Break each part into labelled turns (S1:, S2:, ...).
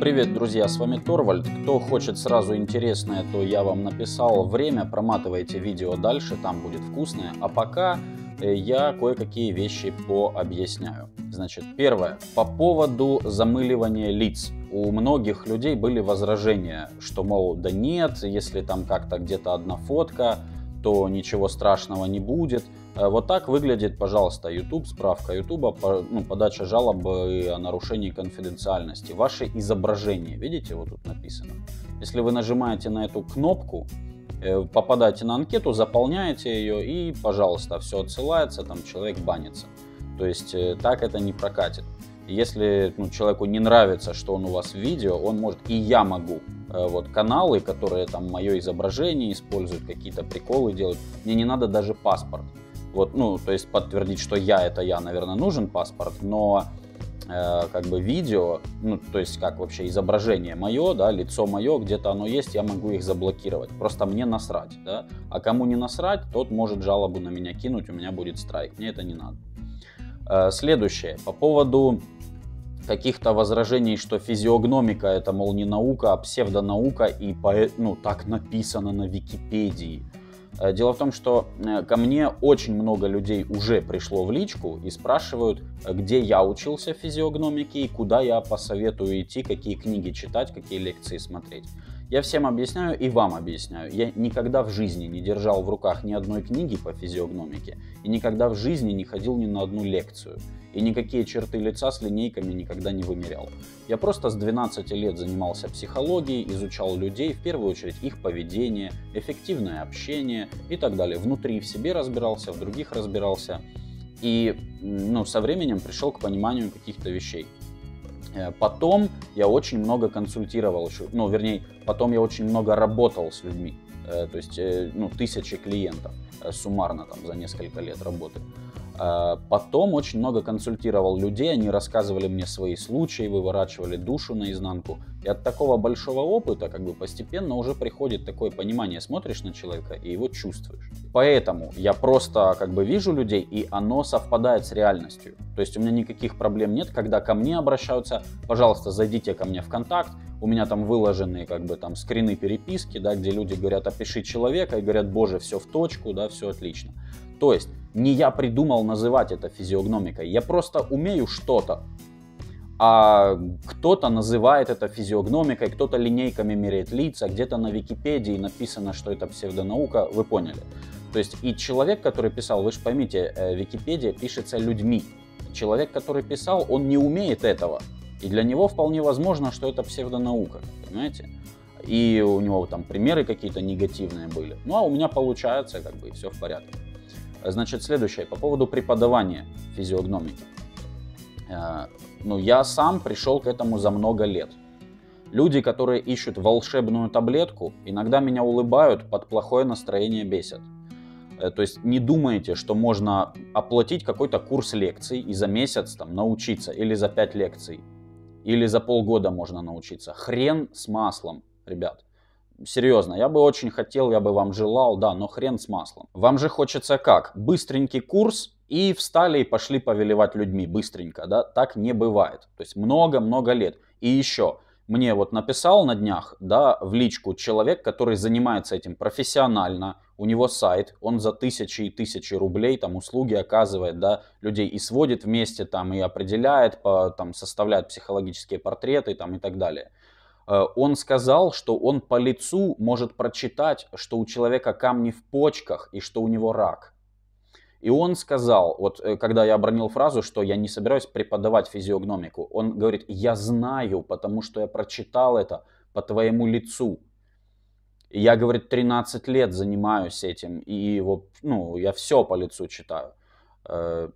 S1: Привет, друзья, с вами Торвальд. Кто хочет сразу интересное, то я вам написал время, проматывайте видео дальше, там будет вкусное. А пока э, я кое-какие вещи пообъясняю. Значит, первое. По поводу замыливания лиц. У многих людей были возражения, что, мол, да нет, если там как-то где-то одна фотка, то ничего страшного не будет. Э, вот так выглядит, пожалуйста, YouTube, справка YouTube, ну, подача жалобы э, о нарушении конфиденциальности. Ваше изображение, видите, вот тут написано. Если вы нажимаете на эту кнопку, э, попадаете на анкету, заполняете ее и, пожалуйста, все отсылается, там человек банится. То есть так это не прокатит. Если ну, человеку не нравится, что он у вас в видео, он может, и я могу, вот каналы, которые там мое изображение используют, какие-то приколы делают, мне не надо даже паспорт. Вот, ну, то есть подтвердить, что я это я, наверное, нужен паспорт, но э, как бы видео, ну, то есть как вообще изображение мое, да, лицо мое, где-то оно есть, я могу их заблокировать. Просто мне насрать, да. А кому не насрать, тот может жалобу на меня кинуть, у меня будет страйк. Мне это не надо. Э, следующее, по поводу каких-то возражений, что физиогномика это, мол, не наука, а псевдонаука, и по, ну, так написано на Википедии. Э, дело в том, что э, ко мне очень много людей уже пришло в личку и спрашивают, э, где я учился в физиогномике и куда я посоветую идти, какие книги читать, какие лекции смотреть. Я всем объясняю и вам объясняю. Я никогда в жизни не держал в руках ни одной книги по физиогномике и никогда в жизни не ходил ни на одну лекцию. И никакие черты лица с линейками никогда не вымерял. Я просто с 12 лет занимался психологией, изучал людей, в первую очередь их поведение, эффективное общение и так далее. Внутри в себе разбирался, в других разбирался. И ну, со временем пришел к пониманию каких-то вещей. Э, потом я очень много консультировал, ну, вернее, потом я очень много работал с людьми, э, то есть, э, ну, тысячи клиентов суммарно там за несколько лет работы. Э, потом очень много консультировал людей, они рассказывали мне свои случаи, выворачивали душу наизнанку. И от такого большого опыта как бы постепенно уже приходит такое понимание, смотришь на человека и его чувствуешь. Поэтому я просто как бы вижу людей, и оно совпадает с реальностью. То есть у меня никаких проблем нет, когда ко мне обращаются, пожалуйста, зайдите ко мне в контакт, у меня там выложены как бы там скрины переписки, да, где люди говорят, опиши человека, и говорят, боже, все в точку, да, все отлично. То есть не я придумал называть это физиогномикой, я просто умею что-то. А кто-то называет это физиогномикой, кто-то линейками меряет лица, где-то на Википедии написано, что это псевдонаука, вы поняли. То есть и человек, который писал, вы же поймите, э, Википедия пишется людьми. Человек, который писал, он не умеет этого. И для него вполне возможно, что это псевдонаука, понимаете? И у него там примеры какие-то негативные были. Ну а у меня получается, как бы, и все в порядке. Значит, следующее, по поводу преподавания физиогномики. Э, ну, я сам пришел к этому за много лет. Люди, которые ищут волшебную таблетку, иногда меня улыбают, под плохое настроение бесят. Э, то есть не думайте, что можно оплатить какой-то курс лекций и за месяц там научиться, или за пять лекций, или за полгода можно научиться. Хрен с маслом, ребят серьезно, я бы очень хотел, я бы вам желал, да, но хрен с маслом. Вам же хочется как? Быстренький курс, и встали и пошли повелевать людьми быстренько, да, так не бывает. То есть много-много лет. И еще, мне вот написал на днях, да, в личку человек, который занимается этим профессионально, у него сайт, он за тысячи и тысячи рублей там услуги оказывает, да, людей и сводит вместе там и определяет, по, там составляет психологические портреты там и так далее. Э, он сказал, что он по лицу может прочитать, что у человека камни в почках и что у него рак. И он сказал, вот э, когда я обронил фразу, что я не собираюсь преподавать физиогномику, он говорит, я знаю, потому что я прочитал это по твоему лицу. я, говорит, 13 лет занимаюсь этим, и вот, ну, я все по лицу читаю. Э,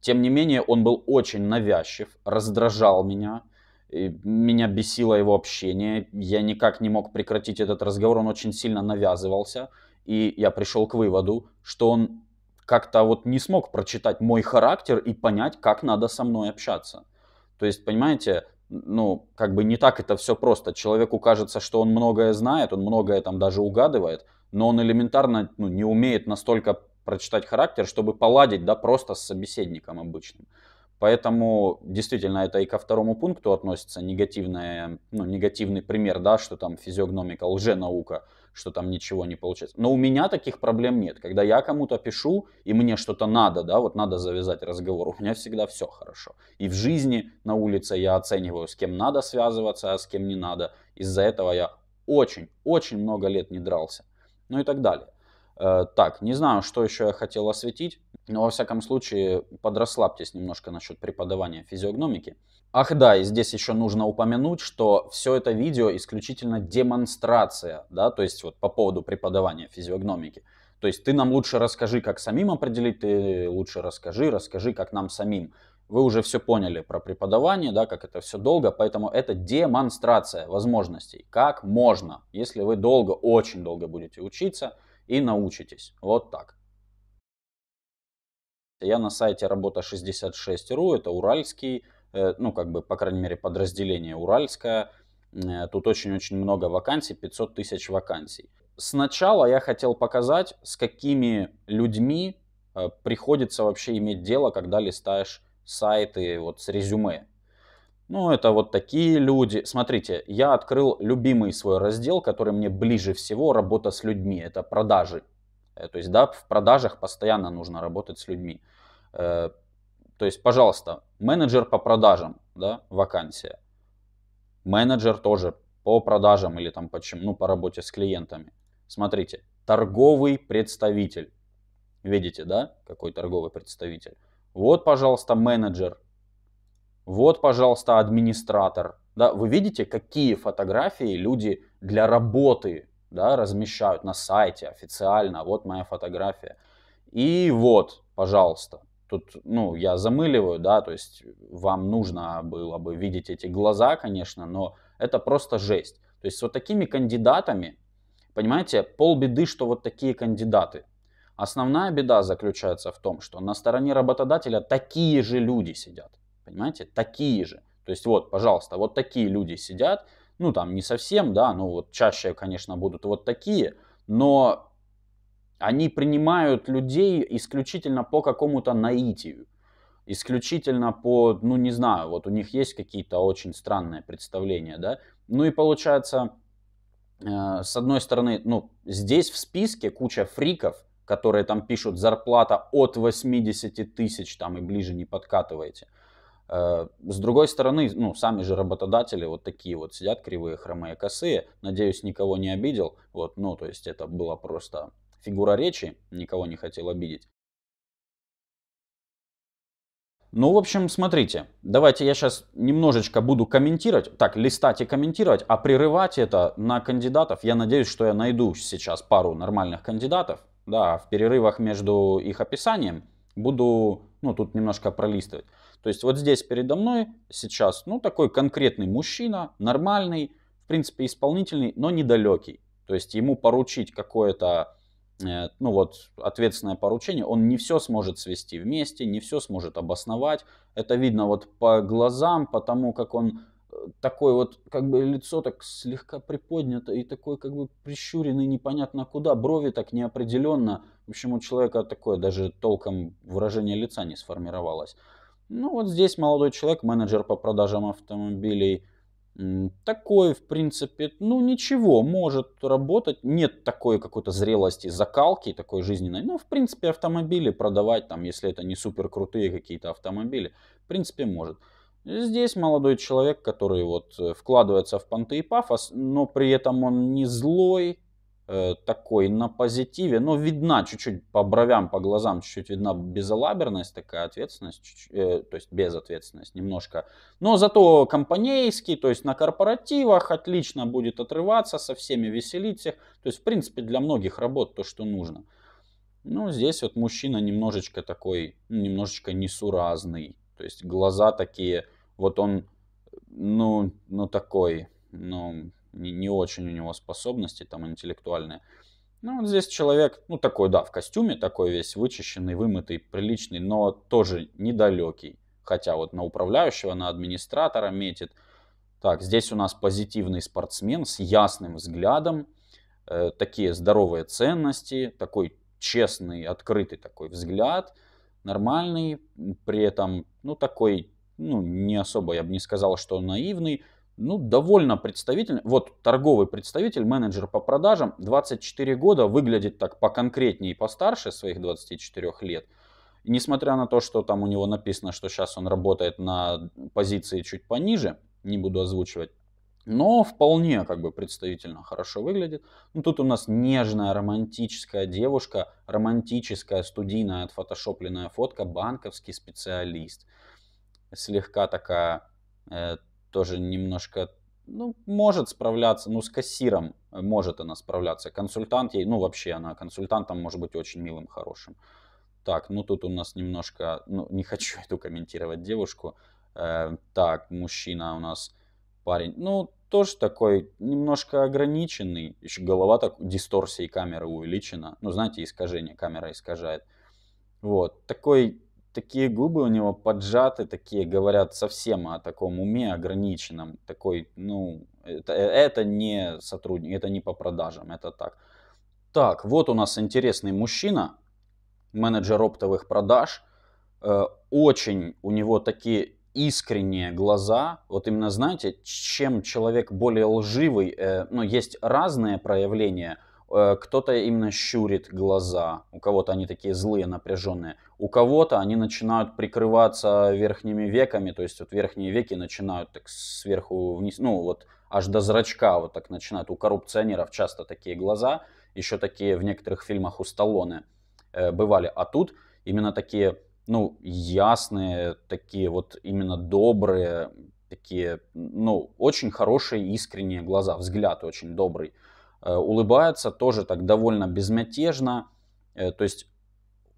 S1: тем не менее, он был очень навязчив, раздражал меня, меня бесило его общение, я никак не мог прекратить этот разговор, он очень сильно навязывался, и я пришел к выводу, что он как-то вот не смог прочитать мой характер и понять, как надо со мной общаться. То есть, понимаете, ну, как бы не так это все просто. Человеку кажется, что он многое знает, он многое там даже угадывает, но он элементарно ну, не умеет настолько прочитать характер, чтобы поладить, да, просто с собеседником обычным. Поэтому действительно это и ко второму пункту относится негативное, ну, негативный пример, да, что там физиогномика, лженаука, что там ничего не получается. Но у меня таких проблем нет. Когда я кому-то пишу, и мне что-то надо, да, вот надо завязать разговор, у меня всегда все хорошо. И в жизни на улице я оцениваю, с кем надо связываться, а с кем не надо. Из-за этого я очень-очень много лет не дрался. Ну и так далее. Э, так, не знаю, что еще я хотел осветить, но во всяком случае подрасслабьтесь немножко насчет преподавания физиогномики. Ах да, и здесь еще нужно упомянуть, что все это видео исключительно демонстрация, да, то есть вот по поводу преподавания физиогномики. То есть ты нам лучше расскажи, как самим определить, ты лучше расскажи, расскажи, как нам самим. Вы уже все поняли про преподавание, да, как это все долго, поэтому это демонстрация возможностей, как можно, если вы долго, очень долго будете учиться, и научитесь. Вот так. Я на сайте работа66.ру, это уральский, э, ну как бы, по крайней мере, подразделение уральское. Э, тут очень-очень много вакансий, 500 тысяч вакансий. Сначала я хотел показать, с какими людьми э, приходится вообще иметь дело, когда листаешь сайты вот с резюме. Ну, это вот такие люди. Смотрите, я открыл любимый свой раздел, который мне ближе всего, работа с людьми, это продажи. Э, то есть, да, в продажах постоянно нужно работать с людьми. Э, то есть, пожалуйста, менеджер по продажам, да, вакансия. Менеджер тоже по продажам или там почему, ну, по работе с клиентами. Смотрите, торговый представитель. Видите, да, какой торговый представитель? Вот, пожалуйста, менеджер вот, пожалуйста, администратор. Да, вы видите, какие фотографии люди для работы да, размещают на сайте официально. Вот моя фотография. И вот, пожалуйста. Тут, ну, я замыливаю, да, то есть вам нужно было бы видеть эти глаза, конечно, но это просто жесть. То есть вот такими кандидатами, понимаете, полбеды, что вот такие кандидаты. Основная беда заключается в том, что на стороне работодателя такие же люди сидят понимаете, такие же. То есть вот, пожалуйста, вот такие люди сидят, ну там не совсем, да, но вот чаще, конечно, будут вот такие, но они принимают людей исключительно по какому-то наитию, исключительно по, ну не знаю, вот у них есть какие-то очень странные представления, да, ну и получается, э, с одной стороны, ну здесь в списке куча фриков, которые там пишут зарплата от 80 тысяч там и ближе не подкатываете, Э, с другой стороны, ну, сами же работодатели вот такие вот сидят, кривые, хромые, косые. Надеюсь, никого не обидел. Вот, ну, то есть это была просто фигура речи, никого не хотел обидеть. Ну, в общем, смотрите, давайте я сейчас немножечко буду комментировать, так, листать и комментировать, а прерывать это на кандидатов. Я надеюсь, что я найду сейчас пару нормальных кандидатов, да, в перерывах между их описанием буду, ну, тут немножко пролистывать. То есть вот здесь передо мной сейчас, ну, такой конкретный мужчина, нормальный, в принципе, исполнительный, но недалекий. То есть ему поручить какое-то, э, ну вот, ответственное поручение, он не все сможет свести вместе, не все сможет обосновать. Это видно вот по глазам, по тому, как он такое вот как бы лицо так слегка приподнято и такой как бы прищуренный непонятно куда, брови так неопределенно. В общем, у человека такое даже толком выражение лица не сформировалось. Ну вот здесь молодой человек, менеджер по продажам автомобилей, такой, в принципе, ну ничего, может работать. Нет такой какой-то зрелости, закалки такой жизненной. Ну, в принципе, автомобили продавать, там, если это не супер крутые какие-то автомобили, в принципе, может. Здесь молодой человек, который вот э, вкладывается в понты и пафос, но при этом он не злой, э, такой на позитиве, но видна чуть-чуть по бровям, по глазам, чуть-чуть видна безалаберность, такая ответственность, чуть -чуть, э, то есть безответственность немножко. Но зато компанейский, то есть на корпоративах отлично будет отрываться, со всеми веселить всех. То есть, в принципе, для многих работ то, что нужно. Ну, здесь вот мужчина немножечко такой, немножечко несуразный. То есть глаза такие, вот он, ну, ну такой, ну, не, не очень у него способности там интеллектуальные. Ну, вот здесь человек, ну, такой, да, в костюме такой весь вычищенный, вымытый, приличный, но тоже недалекий. Хотя вот на управляющего, на администратора метит. Так, здесь у нас позитивный спортсмен с ясным взглядом, э, такие здоровые ценности, такой честный, открытый такой взгляд, нормальный, при этом, ну, такой ну, не особо, я бы не сказал, что наивный, ну, довольно представительный. Вот торговый представитель, менеджер по продажам, 24 года, выглядит так поконкретнее и постарше своих 24 лет. И несмотря на то, что там у него написано, что сейчас он работает на позиции чуть пониже, не буду озвучивать, но вполне как бы представительно хорошо выглядит. Ну, тут у нас нежная романтическая девушка, романтическая студийная отфотошопленная фотка, банковский специалист слегка такая, э, тоже немножко, ну, может справляться, ну, с кассиром э, может она справляться. Консультант ей, ну, вообще она консультантом может быть очень милым, хорошим. Так, ну, тут у нас немножко, ну, не хочу эту комментировать девушку. Э, так, мужчина у нас, парень, ну, тоже такой немножко ограниченный. Еще голова так, дисторсии камеры увеличена. Ну, знаете, искажение, камера искажает. Вот, такой такие губы у него поджаты, такие говорят совсем о таком уме ограниченном. Такой, ну, это, э, это не сотрудник, это не по продажам, это так. Так, вот у нас интересный мужчина, менеджер оптовых продаж. Э, очень у него такие искренние глаза. Вот именно, знаете, чем человек более лживый, э, ну, есть разные проявления. Э, кто-то именно щурит глаза, у кого-то они такие злые, напряженные. У кого-то они начинают прикрываться верхними веками, то есть вот верхние веки начинают так сверху вниз, ну вот аж до зрачка вот так начинают. У коррупционеров часто такие глаза, еще такие в некоторых фильмах у Сталлоне э, бывали. А тут именно такие, ну, ясные, такие вот именно добрые, такие, ну, очень хорошие, искренние глаза, взгляд очень добрый. Э, улыбается тоже так довольно безмятежно, э, то есть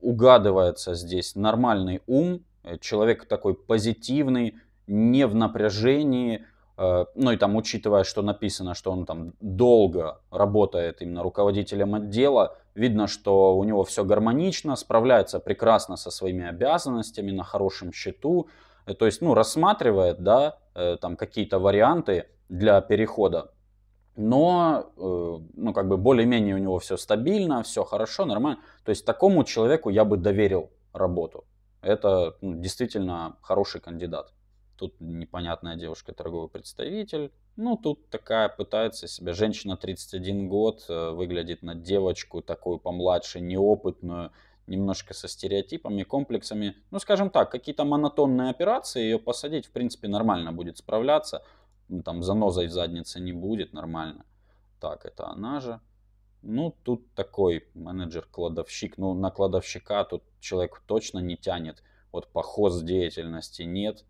S1: угадывается здесь нормальный ум, э, человек такой позитивный, не в напряжении, э, ну и там учитывая, что написано, что он там долго работает именно руководителем отдела, видно, что у него все гармонично, справляется прекрасно со своими обязанностями, на хорошем счету, э, то есть, ну, рассматривает, да, там какие-то варианты для перехода но э, ну, как бы более-менее у него все стабильно, все хорошо, нормально. То есть такому человеку я бы доверил работу. Это ну, действительно хороший кандидат. Тут непонятная девушка, торговый представитель. Ну, тут такая пытается себя. Женщина 31 год, э, выглядит на девочку такую помладше, неопытную, немножко со стереотипами, комплексами. Ну, скажем так, какие-то монотонные операции ее посадить, в принципе, нормально будет справляться. Ну, там занозой в заднице не будет, нормально. Так, это она же. Ну, тут такой менеджер-кладовщик. Ну, на кладовщика тут человек точно не тянет. Вот по деятельности нет.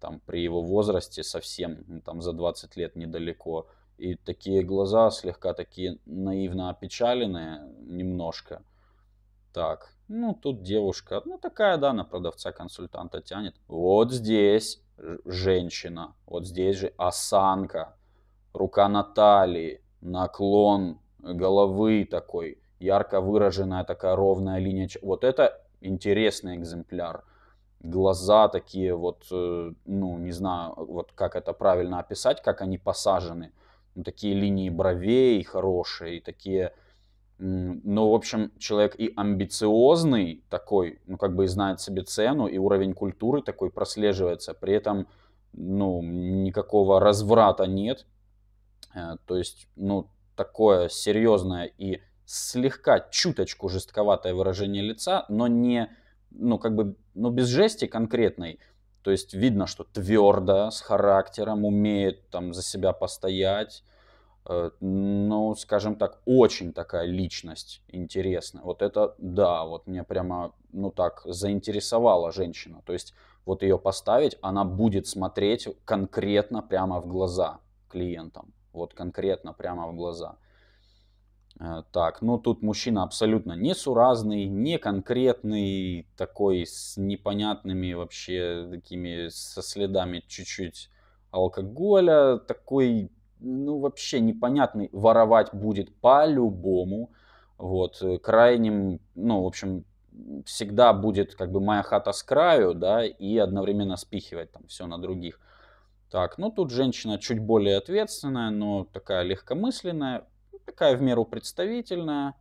S1: Там при его возрасте совсем, ну, там за 20 лет недалеко. И такие глаза слегка такие наивно опечаленные немножко. Так, ну тут девушка, ну такая, да, на продавца-консультанта тянет. Вот здесь женщина. Вот здесь же осанка, рука на талии, наклон головы такой, ярко выраженная такая ровная линия. Вот это интересный экземпляр. Глаза такие вот, э, ну, не знаю, вот как это правильно описать, как они посажены. Ну, такие линии бровей хорошие, такие ну, в общем, человек и амбициозный такой, ну, как бы и знает себе цену, и уровень культуры такой прослеживается. При этом, ну, никакого разврата нет. Э, то есть, ну, такое серьезное и слегка чуточку жестковатое выражение лица, но не, ну, как бы, ну, без жести конкретной. То есть видно, что твердо, с характером, умеет там за себя постоять, Э, ну, скажем так, очень такая личность интересная. Вот это, да, вот меня прямо, ну так, заинтересовала женщина. То есть вот ее поставить, она будет смотреть конкретно прямо в глаза клиентам. Вот конкретно прямо в глаза. Э, так, ну тут мужчина абсолютно несуразный, не конкретный такой с непонятными вообще такими со следами чуть-чуть алкоголя, такой ну, вообще непонятный. Воровать будет по-любому. Вот, э, крайним, ну, в общем, всегда будет как бы моя хата с краю, да, и одновременно спихивать там все на других. Так, ну тут женщина чуть более ответственная, но такая легкомысленная, такая в меру представительная,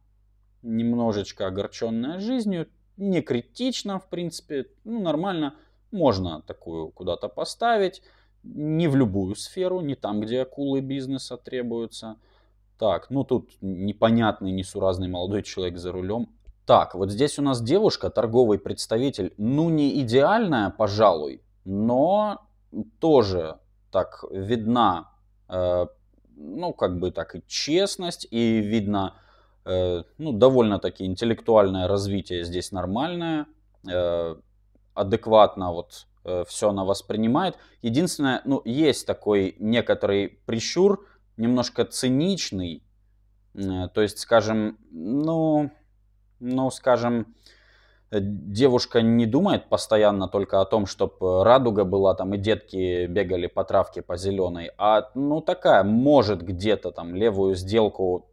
S1: немножечко огорченная жизнью, не критично, в принципе, ну нормально, можно такую куда-то поставить не в любую сферу, не там, где акулы бизнеса требуются. Так, ну тут непонятный, несуразный молодой человек за рулем. Так, вот здесь у нас девушка, торговый представитель, ну не идеальная, пожалуй, но тоже так видна, э, ну как бы так и честность, и видно, э, ну довольно-таки интеллектуальное развитие здесь нормальное, э, адекватно вот Э, все она воспринимает. Единственное, ну, есть такой некоторый прищур, немножко циничный, э, то есть, скажем, ну, ну, скажем, девушка не думает постоянно только о том, чтобы э, радуга была там и детки бегали по травке по зеленой, а ну такая может где-то там левую сделку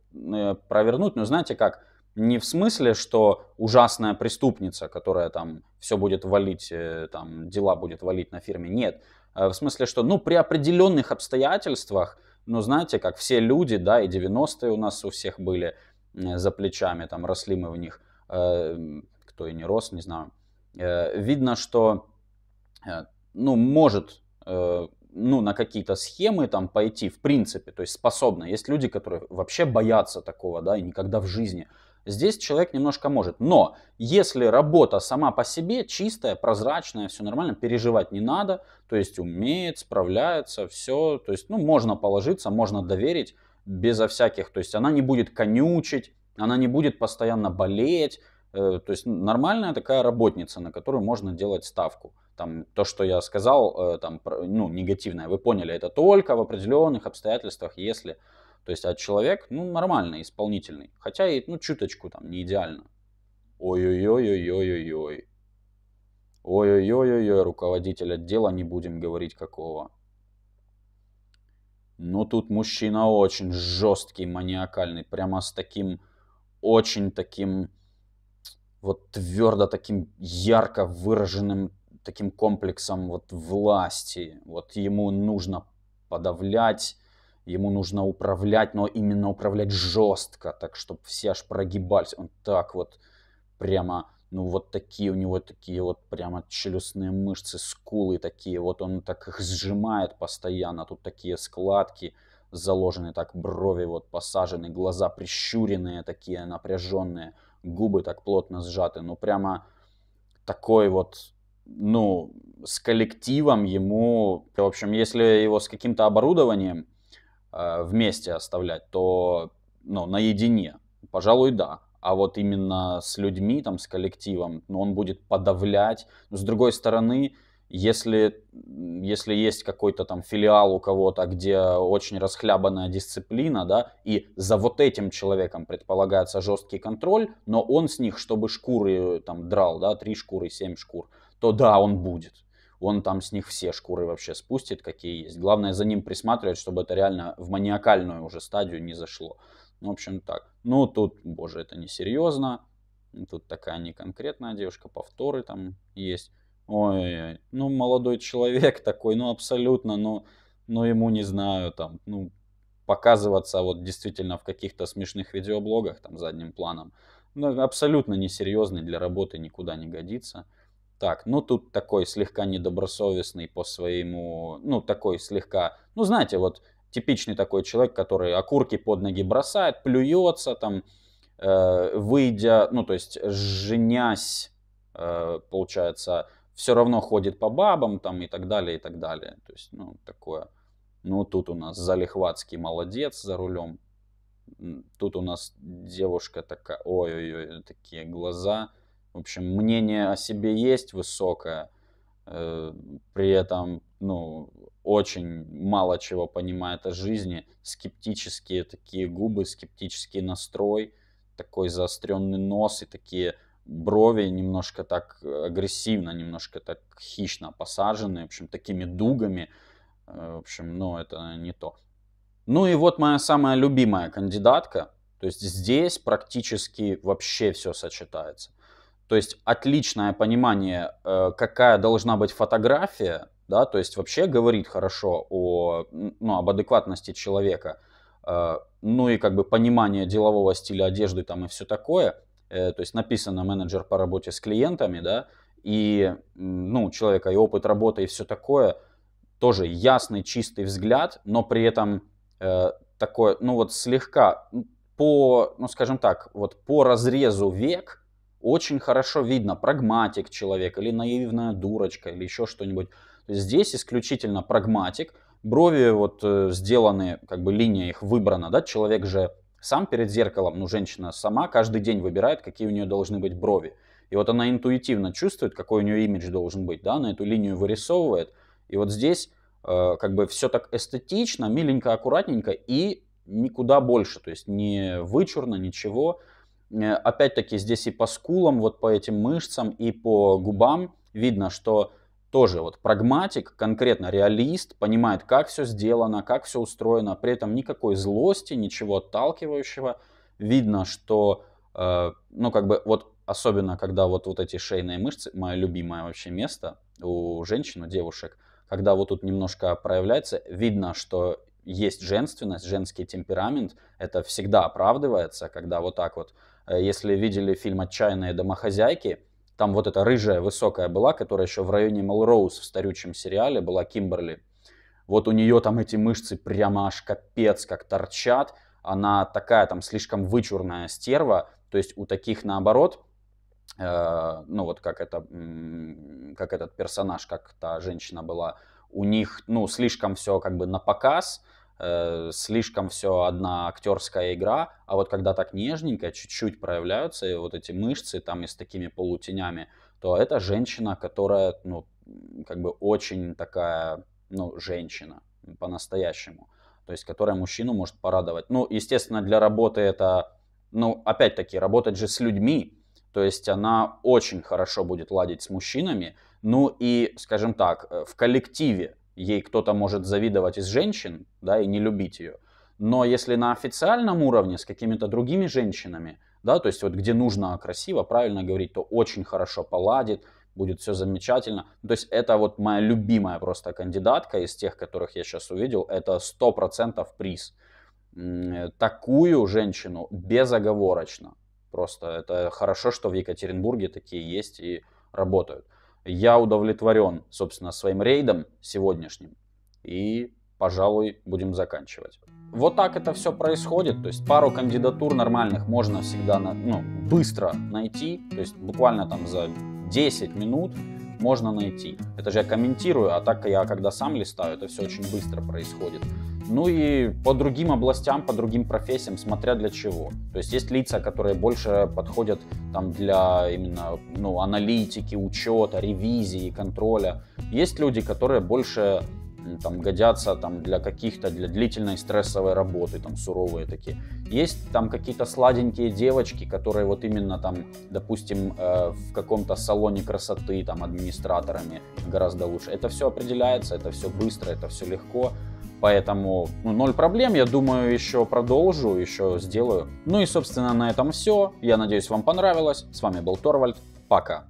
S1: провернуть, но знаете как, не в смысле, что ужасная преступница, которая там все будет валить, э, там дела будет валить на фирме, нет. Э, в смысле, что ну при определенных обстоятельствах, ну знаете, как все люди, да, и 90-е у нас у всех были э, за плечами, там росли мы в них, кто и не рос, не знаю. Видно, что ну может ну, на какие-то схемы там пойти, в принципе, то есть способны. Есть люди, которые вообще боятся такого, да, и никогда в жизни Здесь человек немножко может. Но если работа сама по себе чистая, прозрачная, все нормально, переживать не надо, то есть умеет, справляется, все, то есть ну, можно положиться, можно доверить безо всяких, то есть она не будет конючить, она не будет постоянно болеть, э, то есть нормальная такая работница, на которую можно делать ставку. Там, то, что я сказал, э, там, ну, негативное, вы поняли, это только в определенных обстоятельствах, если то есть, а человек, ну, нормальный исполнительный. Хотя и, ну, чуточку там, не идеально. Ой-ой-ой-ой-ой-ой-ой. Ой-ой-ой-ой-ой, руководитель отдела не будем говорить какого. Ну, тут мужчина очень жесткий, маниакальный. Прямо с таким, очень таким, вот твердо таким ярко выраженным таким комплексом вот власти. Вот ему нужно подавлять, ему нужно управлять, но именно управлять жестко, так, чтобы все аж прогибались. Он так вот прямо, ну вот такие у него такие вот прямо челюстные мышцы, скулы такие, вот он так их сжимает постоянно, тут такие складки заложены, так брови вот посажены, глаза прищуренные такие, напряженные, губы так плотно сжаты, ну прямо такой вот ну, с коллективом ему, в общем, если его с каким-то оборудованием Э, вместе оставлять, то ну, наедине, пожалуй, да. А вот именно с людьми, там, с коллективом, ну, он будет подавлять. Но с другой стороны, если, если есть какой-то там филиал у кого-то, где очень расхлябанная дисциплина, да, и за вот этим человеком предполагается жесткий контроль, но он с них, чтобы шкуры там драл, да, три шкуры, семь шкур, то да, он будет он там с них все шкуры вообще спустит, какие есть. Главное за ним присматривать, чтобы это реально в маниакальную уже стадию не зашло. Ну, в общем, так. Ну, тут, боже, это не серьезно. Тут такая неконкретная девушка, повторы там есть. Ой, ну, молодой человек такой, ну, абсолютно, ну, ну, ему не знаю, там, ну, показываться вот действительно в каких-то смешных видеоблогах там задним планом. Ну, абсолютно несерьезный для работы, никуда не годится. Так, ну тут такой слегка недобросовестный по своему, ну такой слегка, ну знаете, вот типичный такой человек, который окурки под ноги бросает, плюется там, э, выйдя, ну то есть женясь, э, получается, все равно ходит по бабам там и так далее, и так далее. То есть, ну такое. Ну тут у нас Залихватский молодец за рулем. Тут у нас девушка такая, ой-ой-ой, такие глаза в общем, мнение о себе есть высокое, э, при этом, ну, очень мало чего понимает о жизни, скептические такие губы, скептический настрой, такой заостренный нос и такие брови немножко так агрессивно, немножко так хищно посажены, в общем, такими дугами, э, в общем, ну, это не то. Ну и вот моя самая любимая кандидатка, то есть здесь практически вообще все сочетается. То есть отличное понимание, э, какая должна быть фотография, да, то есть вообще говорит хорошо о, ну, об адекватности человека, э, ну и как бы понимание делового стиля одежды там и все такое, э, то есть написано менеджер по работе с клиентами, да, и, ну, человека и опыт работы и все такое, тоже ясный, чистый взгляд, но при этом э, такое, ну вот слегка по, ну скажем так, вот по разрезу век, очень хорошо видно, прагматик человек или наивная дурочка или еще что-нибудь. Здесь исключительно прагматик, брови вот э, сделаны, как бы линия их выбрана, да, человек же сам перед зеркалом, ну, женщина сама каждый день выбирает, какие у нее должны быть брови. И вот она интуитивно чувствует, какой у нее имидж должен быть, да, На эту линию вырисовывает. И вот здесь э, как бы все так эстетично, миленько, аккуратненько и никуда больше, то есть не вычурно, ничего. Э, опять-таки здесь и по скулам, вот по этим мышцам, и по губам видно, что тоже вот прагматик, конкретно реалист, понимает, как все сделано, как все устроено, при этом никакой злости, ничего отталкивающего. Видно, что, э, ну как бы вот особенно, когда вот, вот эти шейные мышцы, мое любимое вообще место у женщин, у девушек, когда вот тут немножко проявляется, видно, что есть женственность, женский темперамент, это всегда оправдывается, когда вот так вот Э, если видели фильм «Отчаянные домохозяйки», там вот эта рыжая высокая была, которая еще в районе Мелроуз в старючем сериале была, Кимберли. Вот у нее там эти мышцы прямо аж капец как торчат. Она такая там слишком вычурная стерва. То есть у таких наоборот, э, ну вот как, это, как этот персонаж, как та женщина была, у них ну слишком все как бы на показ – э, слишком все одна актерская игра, а вот когда так нежненько, чуть-чуть проявляются и вот эти мышцы там и с такими полутенями, то это женщина, которая, ну, как бы очень такая, ну, женщина по-настоящему. То есть, которая мужчину может порадовать. Ну, естественно, для работы это, ну, опять-таки, работать же с людьми, то есть она очень хорошо будет ладить с мужчинами. Ну и, скажем так, э, в коллективе ей кто-то может завидовать из женщин, да, и не любить ее. Но если на официальном уровне с какими-то другими женщинами, да, то есть вот где нужно красиво, правильно говорить, то очень хорошо поладит, будет все замечательно. Ну, то есть это вот моя любимая просто кандидатка из тех, которых я сейчас увидел, это 100% приз. Такую женщину безоговорочно. Просто это хорошо, что в Екатеринбурге такие есть и работают я удовлетворен, собственно, своим рейдом сегодняшним. И, пожалуй, будем заканчивать. Вот так это все происходит. То есть пару кандидатур нормальных можно всегда ну, быстро найти. То есть буквально там за 10 минут можно найти. Это же я комментирую, а так я когда сам листаю, это все очень быстро происходит. Ну и по другим областям, по другим профессиям, смотря для чего. То есть есть лица, которые больше подходят там для именно ну, аналитики, учета, ревизии, контроля. Есть люди, которые больше там годятся там для каких-то для длительной стрессовой работы там суровые такие есть там какие-то сладенькие девочки которые вот именно там допустим э, в каком-то салоне красоты там администраторами гораздо лучше это все определяется это все быстро это все легко поэтому ну, ноль проблем я думаю еще продолжу еще сделаю ну и собственно на этом все я надеюсь вам понравилось с вами был Торвальд пока